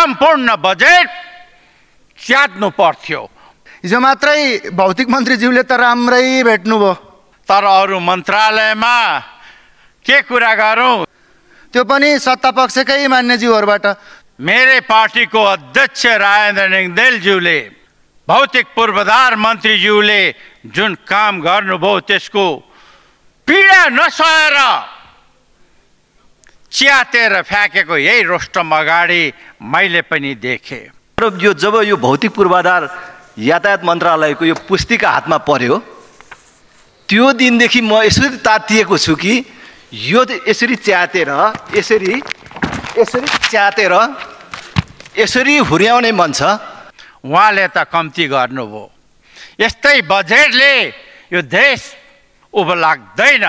सम्पूर्ण बजेट च्यात्नु पर्थ्यो हिजो मात्रै भौतिक मन्त्रीज्यूले त राम्रै भेट्नुभयो तर अरू मन्त्रालयमा के कुरा गरौँ त्यो पनि सत्ता पक्षकै मान्यज्यूहरूबाट मेरो पार्टीको अध्यक्ष राजेन्द्र निङदेलज्यूले भौतिक पूर्वाधार मन्त्रीज्यूले जुन काम गर्नुभयो त्यसको पीडा नसहेर च्यातेर फ्याँकेको यही रोस्टम अगाडि मैले पनि देखेँ यो जब यो भौतिक पूर्वाधार यातायात मन्त्रालयको यो पुस्तिका हातमा पर्यो त्यो दिनदेखि म यसरी तातिएको छु कि यो यसरी च्यातेर यसरी यसरी च्यातेर यसरी हुर्याउने मन छ उहाँले त कम्ती गर्नुभयो यस्तै बजेटले यो देश उभलाग्दैन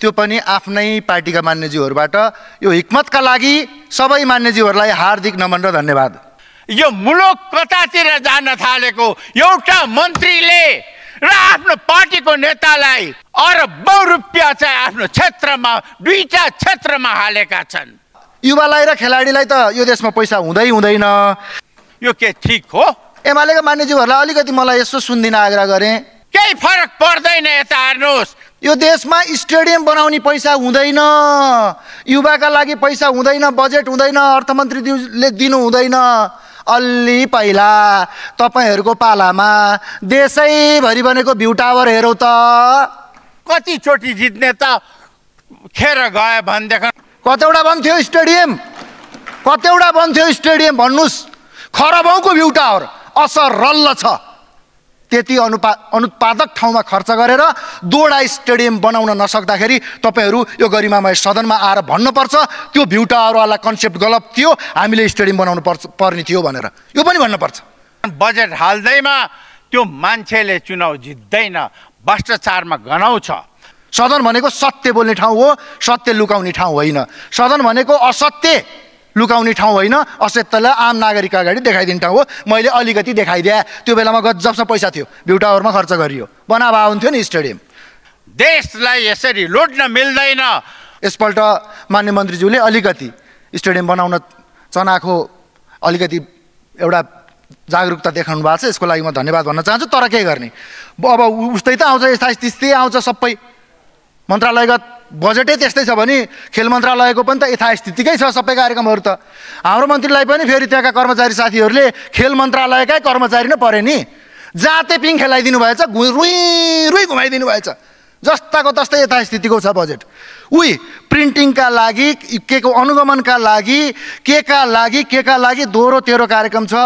त्यो पनि आफ्नै पार्टीका मान्यज्यूहरूबाट यो हिक्मतका लागि सबै मान्यज्यूहरूलाई हार्दिक नमन र धन्यवाद यो मुलुक कतातिर जान थालेको एउटा मन्त्रीले र आफ्नो पार्टीको नेतालाई अरब रुपियाँ चाहिँ आफ्नो क्षेत्रमा दुईटा क्षेत्रमा हालेका छन् युवालाई र खेलाडीलाई त यो देशमा पैसा हुँदै हुँदैन यो के ठिक हो एमालेका मान्यज्यूहरूलाई अलिकति मलाई यसो सुन्दिन आग्रह गरेँ केही फरक पर्दैन यता हेर्नुहोस् यो देशमा स्टेडियम बनाउने पैसा हुँदैन युवाका लागि पैसा हुँदैन बजेट हुँदैन अर्थमन्त्रीले दिनु हुँदैन अलि पहिला तपाईँहरूको पालामा देशैभरि बनेको भ्यू टावर हेरौँ त कतिचोटि जित्ने त खेर गयो भनेदेखि कतिवटा बन्थ्यो स्टेडियम कतिवटा बन्थ्यो स्टेडियम भन्नुहोस् खरबौँको भ्यू टावर असर रल्ल छ त्यति अनुपा अनुत्पादक ठाउँमा खर्च गरेर दोडा स्टेडियम बनाउन नसक्दाखेरि तपाईँहरू यो गरिमामय सदनमा आएर भन्नुपर्छ त्यो भ्युटावाला कन्सेप्ट गलत थियो हामीले स्टेडियम बनाउनु पर्छ पर्ने थियो भनेर यो पनि भन्नुपर्छ बजेट हाल्दैमा त्यो मान्छेले चुनाव जित्दैन भ्रष्टाचारमा गनाउँछ सदन भनेको सत्य बोल्ने ठाउँ हो सत्य लुकाउने ठाउँ होइन सदन भनेको असत्य लुकाउने ठाउँ होइन असत्यलाई आम नागरिक अगाडि देखाइदिने ठाउँ हो मैले अलिकति देखाइदिएँ त्यो बेलामा गजबसम्म पैसा थियो ब्युटावरमा खर्च गरियो बनाभा हुन्थ्यो नि स्टेडियम देशलाई यसरी लुट्न मिल्दैन यसपल्ट मान्य मन्त्रीज्यूले अलिकति स्टेडियम बनाउन चनाखो अलिकति एउटा जागरुकता देखाउनु भएको छ यसको लागि म धन्यवाद भन्न चाहन्छु तर के गर्ने अब उस्तै त आउँछ यस्ता त्यस्तै आउँछ सबै मन्त्रालयगत बजेटै त्यस्तै छ भने खेल मन्त्रालयको पनि त यथास्थितिकै छ सबै कार्यक्रमहरू त हाम्रो मन्त्रीलाई पनि फेरि त्यहाँका कर्मचारी साथीहरूले खेल मन्त्रालयकै कर्मचारी नै परे नि जाते पिङ खेलाइदिनु भएछ घु रुई रुई घुमाइदिनु भएछ जस्ताको तस्तै यथास्थितिको छ बजेट उही प्रिन्टिङका लागि के को अनुगमनका लागि के का लागि के का लागि दोहोरो तेह्रो कार्यक्रम छ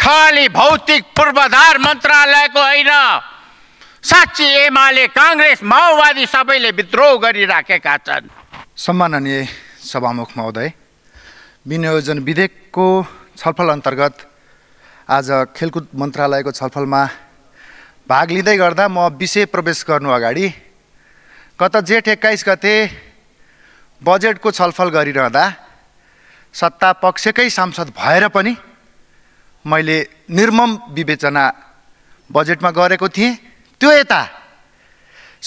खालि भौतिक पूर्वाधार मन्त्रालयको होइन साँच्ची एमाले काङ्ग्रेस माओवादी सबैले विद्रोह गरिराखेका छन् सम्माननीय सभामुख महोदय विनियोजन विधेयकको छलफल अन्तर्गत आज खेलकुद मन्त्रालयको छलफलमा भाग लिँदै गर्दा म विषय प्रवेश गर्नु अगाडि गत जेठ एक्काइस गते बजेटको छलफल गरिरहँदा सत्ता पक्षकै सांसद भएर पनि मैले निर्मम विवेचना बजेटमा गरेको थिएँ त्यो यता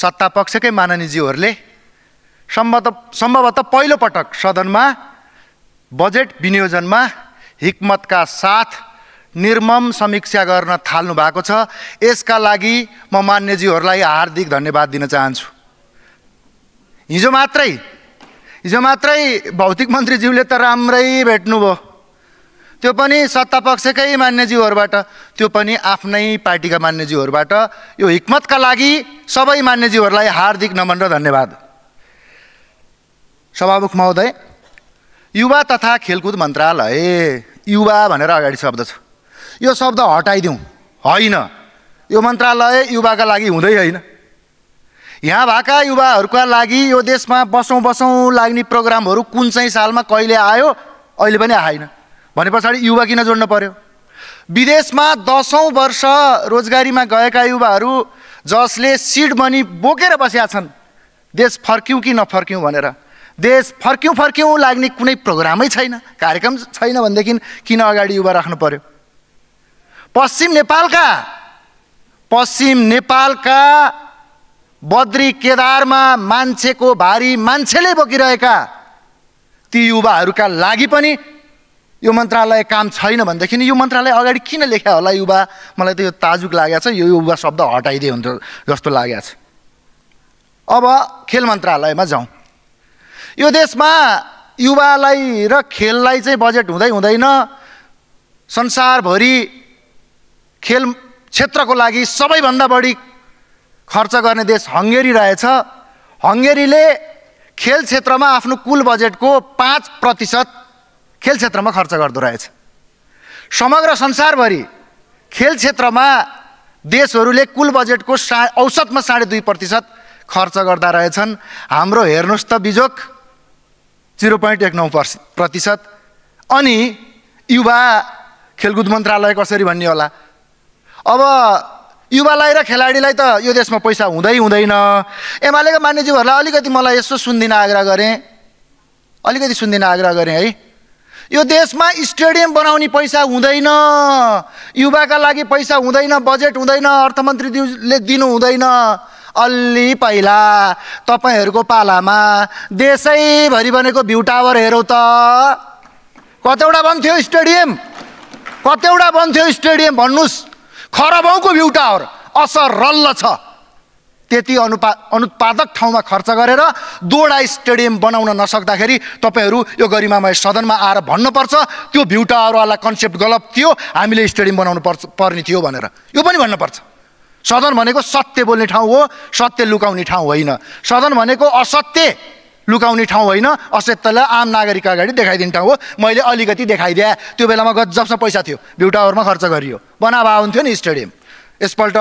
सत्ता पक्षकै माननीयजीहरूले सम्भवत सम्भवतः पहिलोपटक सदनमा बजेट विनियोजनमा हिक्मतका साथ निर्मम समीक्षा गर्न थाल्नु भएको छ यसका लागि म मान्यजीहरूलाई हार्दिक धन्यवाद दिन चाहन्छु हिजो मात्रै हिजो मात्रै भौतिक मन्त्रीज्यूले त राम्रै भेट्नुभयो त्यो पनि सत्ता पक्षकै मान्यज्यूहरूबाट त्यो पनि आफ्नै पार्टीका मान्यज्यूहरूबाट यो हिक्मतका लागि सबै मान्यज्यूहरूलाई हार्दिक नमन र धन्यवाद सभामुख महोदय युवा तथा खेलकुद मन्त्रालय युवा भनेर अगाडि शब्द छ यो शब्द हटाइदिउँ होइन यो मन्त्रालय युवाका लागि हुँदै होइन यहाँ भएका युवाहरूका लागि यो देशमा बसौँ बसौँ लाग्ने प्रोग्रामहरू कुन चाहिँ सालमा कहिले आयो अहिले पनि आएन भने पछाडि युवा किन जोड्न पर्यो विदेशमा दसौँ वर्ष रोजगारीमा गएका युवाहरू जसले सिड मनी बोकेर बसेका छन् देश फर्क्यौँ कि नफर्क्यौँ भनेर देश फर्क्यौँ फर्क्यौँ लाग्ने कुनै प्रोग्रामै छैन कार्यक्रम छैन भनेदेखि किन अगाडि युवा राख्नु पर्यो पश्चिम नेपालका पश्चिम नेपालका बद्री केदारमा मान्छेको भारी मान्छेले बोकिरहेका ती युवाहरूका लागि पनि यो मन्त्रालय काम छैन भनेदेखि यो मन्त्रालय अगाडि किन लेख्या होला युवा मलाई त यो ताजुक लागेको छ यो युवा शब्द हटाइदियो हुन्थ्यो जस्तो लागेको छ अब खेल मन्त्रालयमा जाउँ यो देशमा युवालाई र खेललाई चाहिँ बजेट हुँदै हुँदैन संसारभरि खेल क्षेत्रको लागि सबैभन्दा बढी खर्च गर्ने देश हङ्गेरी रहेछ हङ्गेरीले खेल क्षेत्रमा आफ्नो कुल बजेटको पाँच प्रतिशत खेल क्षेत्रमा खर्च गर्दो रहेछ समग्र संसारभरि खेल क्षेत्रमा देशहरूले कुल बजेटको सा औसतमा साढे दुई प्रतिशत खर्च गर्दा रहेछन् हाम्रो हेर्नुहोस् त बिजोक जिरो पोइन्ट एक नौ पर्स प्रतिशत अनि युवा खेलकुद मन्त्रालय कसरी भन्ने होला अब युवालाई र खेलाडीलाई त यो देशमा पैसा हुँदै हुँदैन एमालेका मान्यज्यूहरूलाई अलिकति मलाई यसो सुन्दिन आग्रह गरेँ अलिकति सुन्दिन आग्रह गरेँ है यो देशमा स्टेडियम बनाउने पैसा हुँदैन युवाका लागि पैसा हुँदैन बजेट हुँदैन अर्थमन्त्रीज्यूले दिनु हुँदैन अलि पहिला तपाईँहरूको पालामा देशैभरि बनेको भ्यू टावर हेरौँ त कतिवटा बन्थ्यो स्टेडियम कतिवटा बन्थ्यो स्टेडियम भन्नुहोस् खरबौँको भ्यू टावर असर रल्ल छ त्यति अनुपा अनुत्पादक ठाउँमा खर्च गरेर दोडा स्टेडियम बनाउन नसक्दाखेरि तपाईँहरू यो गरिमामय सदनमा आएर भन्नुपर्छ त्यो भ्युटाहरूवाला कन्सेप्ट गलत थियो हामीले स्टेडियम बनाउनु पर्छ पर्ने थियो भनेर यो पनि भन्नुपर्छ सदन भनेको सत्य बोल्ने ठाउँ हो सत्य लुकाउने ठाउँ होइन सदन भनेको असत्य लुकाउने ठाउँ होइन असत्यलाई आम नागरिक अगाडि देखाइदिने ठाउँ हो मैले अलिकति देखाइदिएँ त्यो बेलामा गजबसम्म पैसा थियो भ्यू खर्च गरियो बनाभा हुन्थ्यो नि स्टेडियम यसपल्ट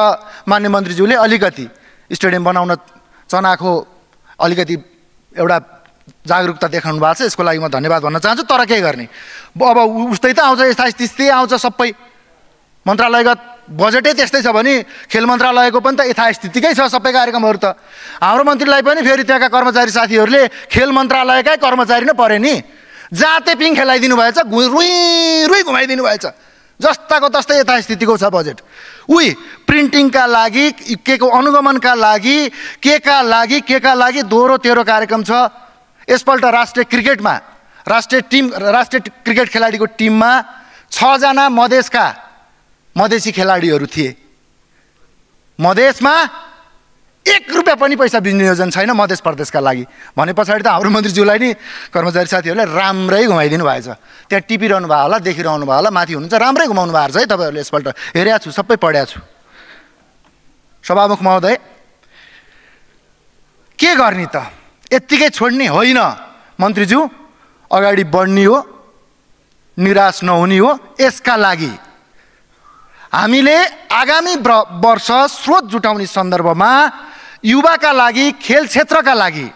मान्य मन्त्रीज्यूले अलिकति स्टेडियम बनाउन चनाखो अलिकति एउटा जागरुकता देखाउनु भएको छ यसको लागि म धन्यवाद भन्न चाहन्छु तर के गर्ने अब उस्तै त आउँछ यस्ता त्यस्तै आउँछ सबै मन्त्रालयगत बजेटै त्यस्तै छ भने खेल मन्त्रालयको पनि त यथास्थितिकै छ सबै कार्यक्रमहरू त हाम्रो मन्त्रीलाई पनि फेरि त्यहाँका कर्मचारी साथीहरूले खेल मन्त्रालयकै कर्मचारी नै परे नि जाते पिङ खेलाइदिनु भएछ रुई रुई घुमाइदिनु भएछ जस्ताको तस्तै यथास्थितिको छ बजेट उही प्रिन्टिङका लागि के को अनुगमनका लागि के का लागि के का लागि दोहोरो तेह्रो कार्यक्रम छ यसपल्ट राष्ट्रिय क्रिकेटमा राष्ट्रिय टिम राष्ट्रिय क्रिकेट खेलाडीको टिममा छजना मधेसका मधेसी खेलाडीहरू थिए मधेसमा एक रुपियाँ पनि पैसा विनियोजन छैन मधेस प्रदेशका लागि भने पछाडि त हाम्रो मन्त्रीज्यूलाई नि कर्मचारी साथीहरूलाई राम्रै घुमाइदिनु भएछ त्यहाँ टिपिरहनु भयो होला देखिरहनु भयो होला माथि हुनुहुन्छ राम्रै घुमाउनु भएको छ है तपाईँहरूले यसपल्ट हेरेको छु सबै पढाएको छु सभामुख महोदय के गर्ने त यत्तिकै छोड्ने होइन मन्त्रीज्यू अगाडि बढ्ने हो निराश नहुने हो यसका लागि हामीले आगामी वर्ष स्रोत जुटाउने सन्दर्भमा युवाका लागि खेल क्षेत्रका लागि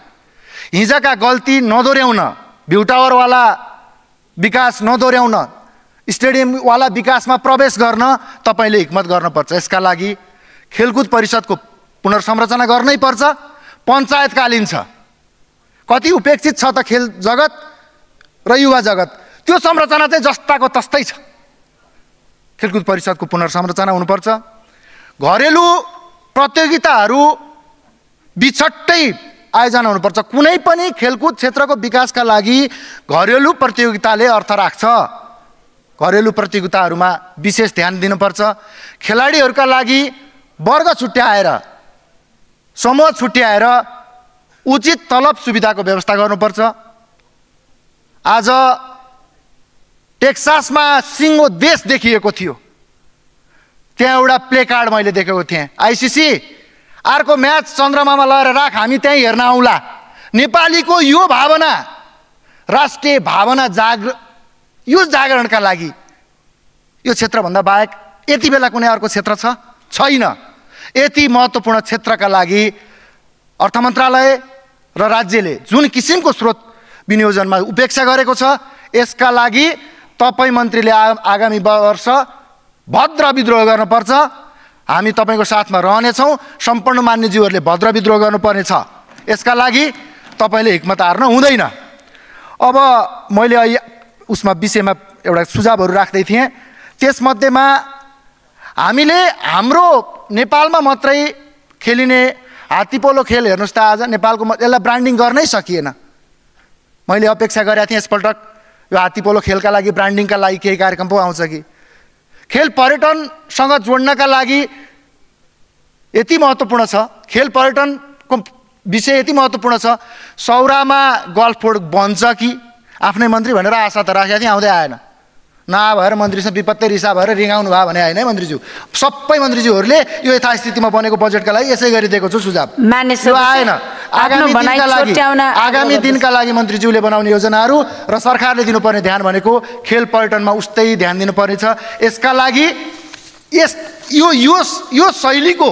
हिजोका गल्ती नदोर्याउन भ्यू टावरवाला विकास नदोर्याउन स्टेडियमवाला विकासमा प्रवेश गर्न तपाईँले हिक्मत गर्नुपर्छ यसका लागि खेलकुद परिषदको पुनर्संरचना गर्नै पर्छ पञ्चायतकालीन छ कति उपेक्षित छ त खेल जगत र युवा जगत त्यो संरचना चाहिँ जस्ताको तस्तै छ खेलकुद परिषदको पुनर्संरचना हुनुपर्छ घरेलु प्रतियोगिताहरू बिछट्टै आयोजना हुनुपर्छ कुनै पनि खेलकुद क्षेत्रको विकासका लागि घरेलु प्रतियोगिताले अर्थ राख्छ घरेलु प्रतियोगिताहरूमा विशेष ध्यान दिनुपर्छ खेलाडीहरूका लागि वर्ग छुट्याएर समूह छुट्याएर उचित तलब सुविधाको व्यवस्था गर्नुपर्छ आज टेक्सासमा सिङ्गो देश देखिएको थियो त्यहाँ एउटा प्लेकार्ड मैले देखेको थिएँ आइसिसी अर्को म्याच चन्द्रमामा लगेर राख हामी त्यहीँ हेर्न आउँला नेपालीको यो भावना राष्ट्रिय भावना जागर यो जागरणका लागि यो क्षेत्रभन्दा बाहेक यति बेला कुनै अर्को क्षेत्र छ छैन यति महत्त्वपूर्ण क्षेत्रका लागि अर्थ मन्त्रालय र राज्यले जुन किसिमको स्रोत विनियोजनमा उपेक्षा गरेको छ यसका लागि तपाईँ मन्त्रीले आ आगामी वर्ष भद्र विद्रोह गर्नुपर्छ हामी तपाईँको साथमा रहनेछौँ सम्पूर्ण मान्यजीवहरूले भद्र विद्रोह गर्नुपर्नेछ यसका लागि तपाईँले हिक्मत हार्न हुँदैन अब मैले अहिले उसमा विषयमा एउटा सुझावहरू राख्दै थिएँ त्यसमध्येमा हामीले हाम्रो नेपालमा मात्रै खेलिने हात्तीपोलो खेल हेर्नुहोस् त आज नेपालको यसलाई ब्रान्डिङ गर्नै सकिएन मैले अपेक्षा गरेको थिएँ यसपल्ट यो हात्तीपोलो खेलका लागि ब्रान्डिङका लागि केही कार्यक्रम पो आउँछ कि खेल पर्यटनसँग जोड्नका लागि यति महत्त्वपूर्ण छ खेल पर्यटनको विषय यति महत्त्वपूर्ण छ सौरामा गल्फ बन्छ कि आफ्नै मन्त्री भनेर आशा त राखेको थिएँ आउँदै आएन नआ भएर मन्त्रीसँग विपत्तै रिसा भएर रिङाउनु भयो भने होइन है मन्त्रीज्यू सबै मन्त्रीज्यूहरूले यो यथास्थितिमा बनेको बजेटका लागि यसै गरिदिएको छु सुझाव आएन आगामी दिनका लागि मन्त्रीज्यूले बनाउने योजनाहरू र सरकारले दिनुपर्ने ध्यान भनेको खेल पर्यटनमा उस्तै ध्यान दिनुपर्नेछ यसका लागि यस यो यो शैलीको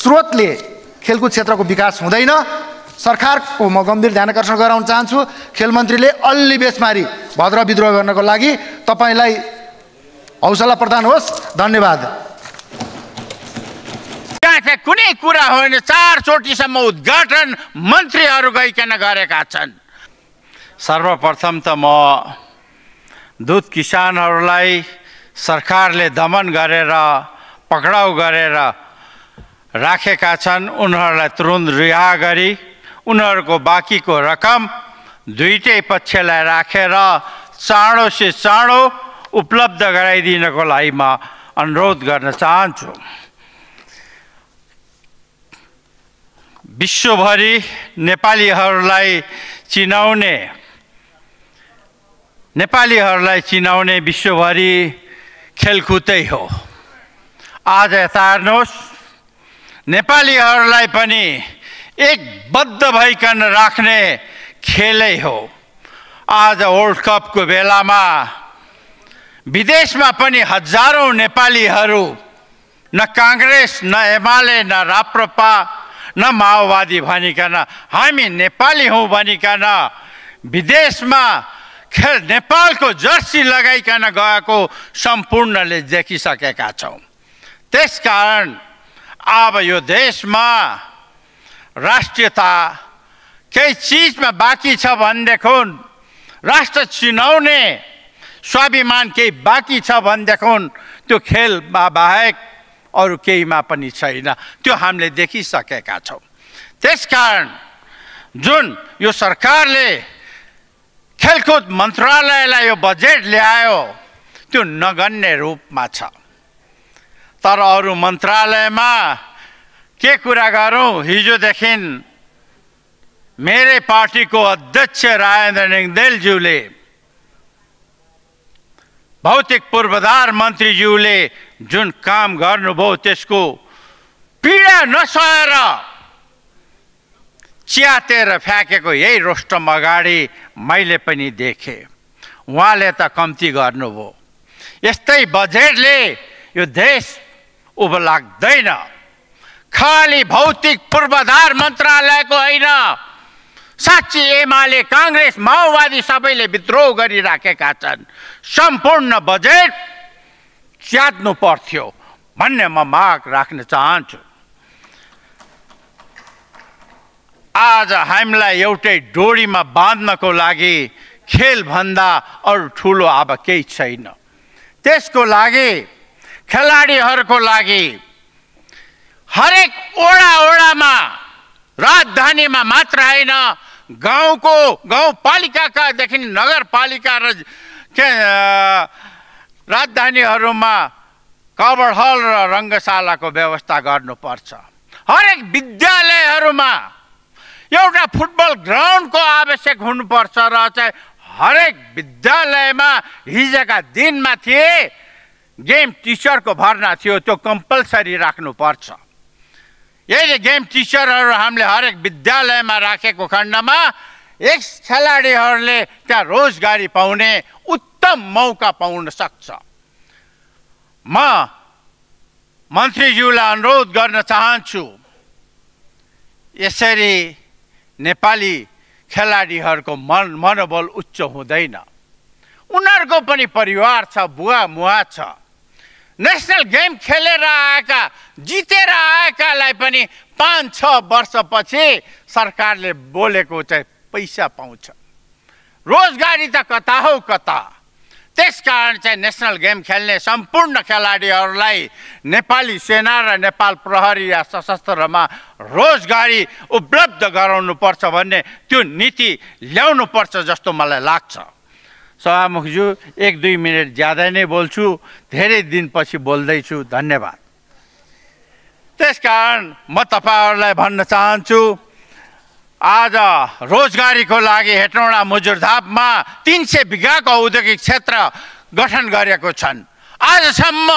स्रोतले खेलकुद क्षेत्रको विकास हुँदैन सरकारको म गम्भीर ध्यान आकर्षण गराउन चाहन्छु खेल मन्त्रीले अलि बेसमारी भद्र विद्रोह गर्नको लागि तपाईँलाई हौसला प्रदान होस् धन्यवाद साथै कुनै कुरा हो भने चारचोटिसम्म उद्घाटन मन्त्रीहरू गइकन गरेका छन् सर्वप्रथम त म दुध किसानहरूलाई सरकारले दमन गरेर पक्राउ गरेर राखेका छन् उनीहरूलाई तुरुन्त रिहा गरी उनीहरूको बाँकीको रकम दुइटै पक्षलाई राखेर रा, चाँडो से चाँडो उपलब्ध गराइदिनको लागि म अनुरोध गर्न चाहन्छु विश्वभरि नेपालीहरूलाई चिनाउने नेपालीहरूलाई चिनाउने विश्वभरि खेलकुदै हो आज हेर्नुहोस् नेपालीहरूलाई पनि एकबद्ध भइकन राख्ने खेलै हो आज वर्ल्ड कपको बेलामा विदेशमा पनि हजारौँ नेपालीहरू न काङ्ग्रेस न एमाले न राप्रपा न माओवादी भनिकन हामी नेपाली हौँ भनिकन विदेशमा खेल नेपालको जर्सी लगाइकन गएको सम्पूर्णले देखिसकेका छौँ त्यसकारण अब यो देशमा राष्ट्रियता केही चिजमा बाँकी छ भनेदेखि राष्ट्र चिनाउने स्वाभिमान केही बाँकी छ भनेदेखि त्यो खेलमा बाहेक अरू केहीमा पनि छैन त्यो हामीले देखिसकेका छौँ त्यसकारण जुन यो सरकारले खेलकुद मन्त्रालयलाई यो बजेट ल्यायो त्यो नगन्य रूपमा छ तर अरू मन्त्रालयमा के कुरा गरौँ हिजोदेखि मेरै पार्टीको अध्यक्ष राजेन्द्र निङ्देलज्यूले भौतिक पूर्वाधार मन्त्रीज्यूले जुन काम गर्नुभयो त्यसको पीडा नसहेर च्यातेर फ्याँकेको यही रोस्टम अगाडि मैले पनि देखेँ उहाँले त कम्ती गर्नुभयो यस्तै बजेटले यो देश उभलाग्दैन खालि भौतिक पूर्वाधार मन्त्रालयको होइन साँच्ची एमाले काङ्ग्रेस माओवादी सबैले विद्रोह गरिराखेका छन् सम्पूर्ण बजेट च्यात्नु पर्थ्यो भन्ने म माग राख्न चाहन्छु आज हामीलाई एउटै डोरीमा बाँध्नको लागि खेलभन्दा अरू ठुलो अब केही छैन त्यसको लागि खेलाडीहरूको लागि हरेक ओडा ओडामा राजधानीमा मात्र होइन गाउँको गाउँपालिकाकादेखि नगरपालिका र के राजधानीहरूमा कभर हल र रङ्गशालाको व्यवस्था गर्नुपर्छ हरेक विद्यालयहरूमा एउटा फुटबल ग्राउन्डको आवश्यक हुनुपर्छ र चाहिँ हरेक विद्यालयमा हिजोका दिनमा थिए गेम टिचरको भर्ना थियो त्यो कम्पलसरी राख्नुपर्छ यही गेम टिचरहरू हामीले हरेक विद्यालयमा राखेको खण्डमा यस खेलाडीहरूले त्यहाँ रोजगारी पाउने उत्तम मौका पाउन सक्छ म मन्त्रीज्यूलाई अनुरोध गर्न चाहन्छु यसरी नेपाली खेलाडीहरूको मन मनोबल उच्च हुँदैन उनीहरूको पनि परिवार छ बुवा मुवा छ नेसनल गेम खेलेर आएका जितेर आएकालाई पनि पाँच छ वर्षपछि सरकारले बोलेको चाहिँ पैसा पाउँछ रोजगारी त कता हो कता त्यस कारण चाहिँ नेसनल गेम खेल्ने सम्पूर्ण खेलाडीहरूलाई नेपाली सेना र नेपाल प्रहरी या सशस्त्रमा रोजगारी उपलब्ध गराउनुपर्छ भन्ने त्यो नीति ल्याउनुपर्छ जस्तो मलाई लाग्छ सभामुखज्यू एक दुई मिनट ज्यादा नै बोल्छु धेरै दिनपछि बोल्दैछु धन्यवाद त्यस कारण म तपाईँहरूलाई भन्न चाहन्छु आज रोजगारीको लागि हेटौँडा मुजुरधापमा तिन सय बिघाको औद्योगिक क्षेत्र गठन गरेको छन् आजसम्म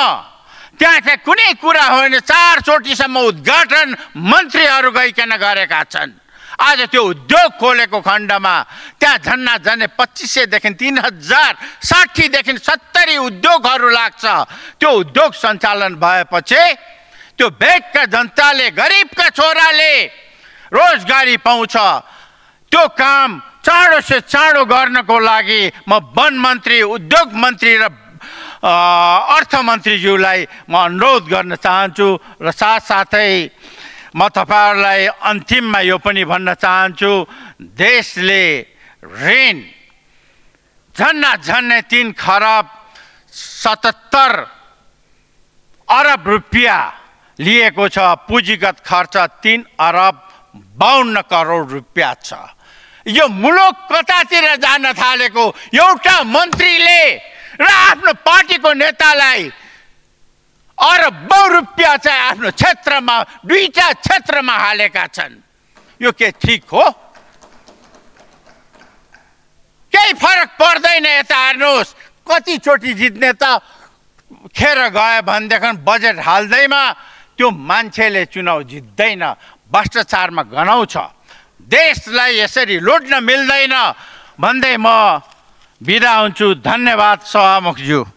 त्यहाँ चाहिँ कुनै कुरा होइन चारचोटिसम्म उद्घाटन मन्त्रीहरू गइकन गरेका छन् आज त्यो उद्योग खोलेको खण्डमा त्यहाँ झन्ना झन्डै पच्चिस सयदेखि तिन हजार साठीदेखि सत्तरी उद्योगहरू लाग्छ त्यो उद्योग सञ्चालन भएपछि त्यो भेगका जनताले गरिबका छोराले रोजगारी पाउँछ त्यो काम चाँडो से चाँडो गर्नको लागि म वन मन्त्री उद्योग मन्त्री र अर्थमन्त्रीज्यूलाई म अनुरोध गर्न चाहन्छु र साथसाथै म तपाईँहरूलाई अन्तिममा यो पनि भन्न चाहन्छु देशले ऋण झन्ना झन्ने तिन खरब सतहत्तर अरब रुपियाँ लिएको छ पुँजीगत खर्च तिन अरब बाहन्न करोड रुपियाँ छ यो मुलुक कतातिर जान थालेको एउटा मन्त्रीले र आफ्नो पार्टीको नेतालाई अरबौँ रुपियाँ चाहिँ आफ्नो क्षेत्रमा दुईटा क्षेत्रमा हालेका छन् यो के ठिक हो केही फरक पर्दैन यता हेर्नुहोस् कतिचोटि जित्ने त खेर गयो भनेदेखि बजेट हाल्दैमा त्यो मान्छेले चुनाव जित्दैन भ्रष्टाचारमा गनाउँछ देशलाई यसरी लोड्न मिल्दैन भन्दै म बिदा हुन्छु धन्यवाद सभामुखज्यू